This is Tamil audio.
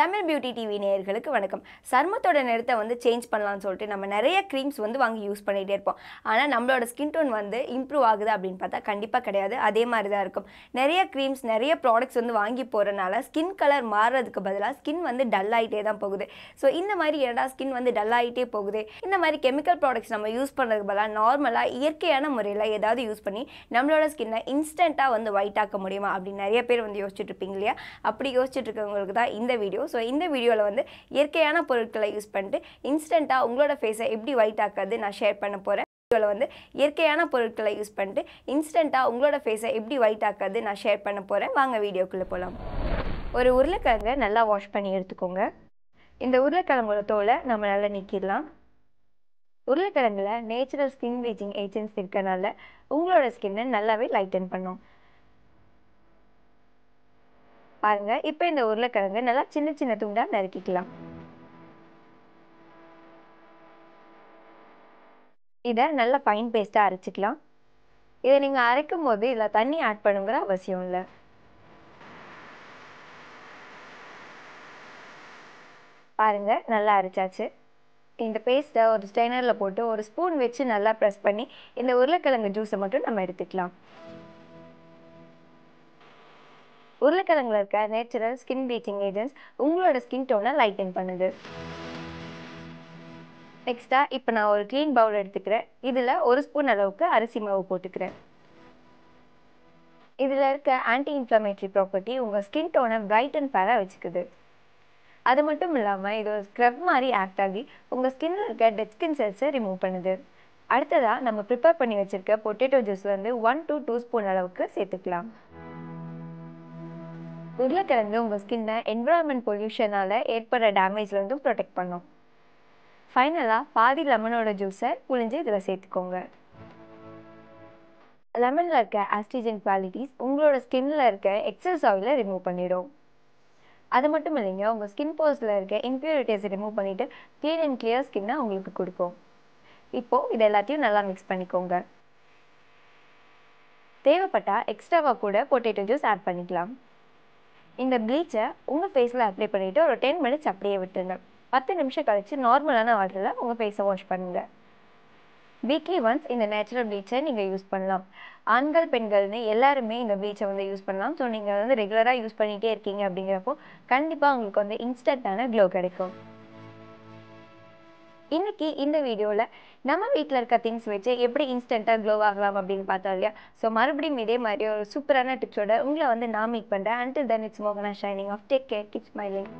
தமிழ் பியூட்டி டிவி நேயர்களுக்கு வணக்கம் சர்மத்தோட நிறத்தை வந்து சேஞ்ச் பண்ணலான்னு சொல்லிட்டு நம்ம நிறைய க்ரீம்ஸ் வந்து வாங்கி யூஸ் பண்ணிகிட்டே இருப்போம் ஆனால் நம்மளோட ஸ்கின் டோன் வந்து இம்ப்ரூவ் ஆகுது அப்படின்னு பார்த்தா கண்டிப்பாக கிடையாது அதே மாதிரி தான் இருக்கும் நிறைய க்ரீம்ஸ் நிறைய ப்ராடக்ட்ஸ் வந்து வாங்கி போகிறனால ஸ்கின் கலர் மாறுறதுக்கு பதிலாக ஸ்கின் வந்து டல் ஆகிட்டே தான் போகுது ஸோ இந்த மாதிரி ஏடா ஸ்கின் வந்து டல் ஆகிட்டே போகுது இந்த மாதிரி கெமிக்கல் ப்ராடக்ட்ஸ் நம்ம யூஸ் பண்ணுறதுக்கு பதிலாக நார்மலாக இயற்கையான முறையில் ஏதாவது யூஸ் பண்ணி நம்மளோட ஸ்கின்னை இன்ஸ்டண்ட்டாக வந்து ஒயிட் ஆக்க முடியுமா அப்படின்னு நிறைய பேர் வந்து யோசிச்சுட்டு இருப்பீங்க இல்லையா அப்படி யோசிச்சுட்டு இருக்கவங்களுக்கு தான் இந்த வீடியோ வரும் ஸோ இந்த வீடியோவில் வந்து இயற்கையான பொருட்களை யூஸ் பண்ணிட்டு இன்ஸ்டண்ட்டாக உங்களோட ஃபேஸை எப்படி ஒயிட் ஆக்காது நான் ஷேர் பண்ண போகிறேன் வீடியோவில் வந்து இயற்கையான பொருட்களை யூஸ் பண்ணிட்டு இன்ஸ்டண்ட்டாக உங்களோட ஃபேஸை எப்படி ஒயிட் ஆக்காது நான் ஷேர் பண்ண போகிறேன் வாங்க வீடியோக்குள்ளே போகலாம் ஒரு உருளைக்கிழங்கை நல்லா வாஷ் பண்ணி எடுத்துக்கோங்க இந்த உருளைக்கிழங்கோட தோலை நம்ம நல்லா நீக்கிடலாம் உருளைக்கிழங்கில் நேச்சுரல் ஸ்கின் ப்ளீச்சிங் ஏஜென்ட்ஸ் இருக்கனால உங்களோட ஸ்கின்னை நல்லாவே லைட்டன் பண்ணும் பாருங்க இப்போ இந்த உருளைக்கிழங்கு நல்லா சின்ன சின்ன துண்டாக நறுக்கிக்கலாம் இதை நல்லா ஃபைன் பேஸ்ட்டாக அரைச்சிக்கலாம் இதை நீங்கள் அரைக்கும் போது இதில் தண்ணி ஆட் பண்ணுங்கிற அவசியம் இல்லை பாருங்க நல்லா அரைச்சாச்சு இந்த பேஸ்ட்டை ஒரு ஸ்டெய்னரில் போட்டு ஒரு ஸ்பூன் வச்சு நல்லா ப்ரெஸ் பண்ணி இந்த உருளைக்கிழங்கு ஜூஸை மட்டும் நம்ம எடுத்துக்கலாம் உருளைக்கிழங்குல இருக்க நேச்சுரல் ஸ்கின் ப்ளீச்சிங் ஏஜென்ட்ஸ் உங்களோட ஸ்கின் டோனை லைட்டன் பண்ணுது நெக்ஸ்டா இப்போ நான் ஒரு க்ளீன் பவுல் எடுத்துக்கிறேன் இதில் ஒரு ஸ்பூன் அளவுக்கு அரிசி மாவு போட்டுக்கிறேன் இதில் இருக்க ஆன்டி இன்ஃப்ளமேட்ரி ப்ராப்பர்ட்டி உங்கள் ஸ்கின் டோனை பிரைட் அண்ட் ஃபேராக வச்சுக்குது அது மட்டும் இல்லாமல் இது ஒரு ஸ்க்ரப் மாதிரி ஆக்ட் ஆகி உங்கள் ஸ்கின்னில் இருக்க டெட் ஸ்கின் செல்ஸை ரிமூவ் பண்ணுது அடுத்ததாக நம்ம ப்ரிப்பேர் பண்ணி வச்சுருக்க பொட்டேட்டோ ஜூஸ் வந்து ஒன் டு டூ ஸ்பூன் அளவுக்கு சேர்த்துக்கலாம் உருளைக்கிழங்கு உங்கள் ஸ்கின்னை என்விரான்மெண்ட் பொல்யூஷனால் ஏற்படுற டேமேஜ்லேருந்தும் ப்ரொடெக்ட் பண்ணும் ஃபைனலாக பாதி லெமனோட ஜூஸை புழிஞ்சு இதில் சேர்த்துக்கோங்க லெமனில் இருக்க ஆஸ்டிஜன் குவாலிட்டிஸ் உங்களோட ஸ்கின்னில் இருக்க எக்ஸஸ் ஆயிலை ரிமூவ் பண்ணிவிடும் அது மட்டும் இல்லைங்க உங்கள் ஸ்கின் போஸில் இருக்க இம்ப்யூரிட்டிஸை ரிமூவ் பண்ணிவிட்டு க்ளீன் அண்ட் கிளியர் ஸ்கின்னை உங்களுக்கு கொடுக்கும் இப்போது இது எல்லாத்தையும் நல்லா மிக்ஸ் பண்ணிக்கோங்க தேவைப்பட்டால் எக்ஸ்ட்ராவாக கூட பொட்டேட்டோ ஜூஸ் ஆட் பண்ணிக்கலாம் இந்த ப்ளீச்சை உங்கள் ஃபேஸில் அப்ளை பண்ணிவிட்டு ஒரு டென் மினிட்ஸ் அப்படியே விட்டுருங்க பத்து நிமிஷம் கழித்து நார்மலான வாட்டரில் உங்கள் ஃபேஸை வாஷ் பண்ணுங்கள் வீக்லி ஒன்ஸ் இந்த நேச்சுரல் ப்ளீச்சை நீங்கள் யூஸ் பண்ணலாம் ஆண்கள் பெண்கள்னு எல்லாருமே இந்த ப்ளீச்சை வந்து யூஸ் பண்ணலாம் ஸோ நீங்கள் வந்து ரெகுலராக யூஸ் பண்ணிகிட்டே இருக்கீங்க அப்படிங்கிறப்போ கண்டிப்பாக உங்களுக்கு வந்து இன்ஸ்டண்ட்டான க்ளோ கிடைக்கும் இன்னைக்கு இந்த வீடியோவில் நம்ம வீட்டில் இருக்க திங்ஸ் வச்சு எப்படி இன்ஸ்டண்ட்டாக க்ளோ ஆகலாம் அப்படின்னு பார்த்தோம் இல்லையா ஸோ மறுபடியும் இதே மாதிரி ஒரு சூப்பரான டிப்ஸோட உங்களை வந்து நான் மீட் பண்ணுறேன் அண்டில் தென் இட்ஸ் மோகனா signing off take care kids smiling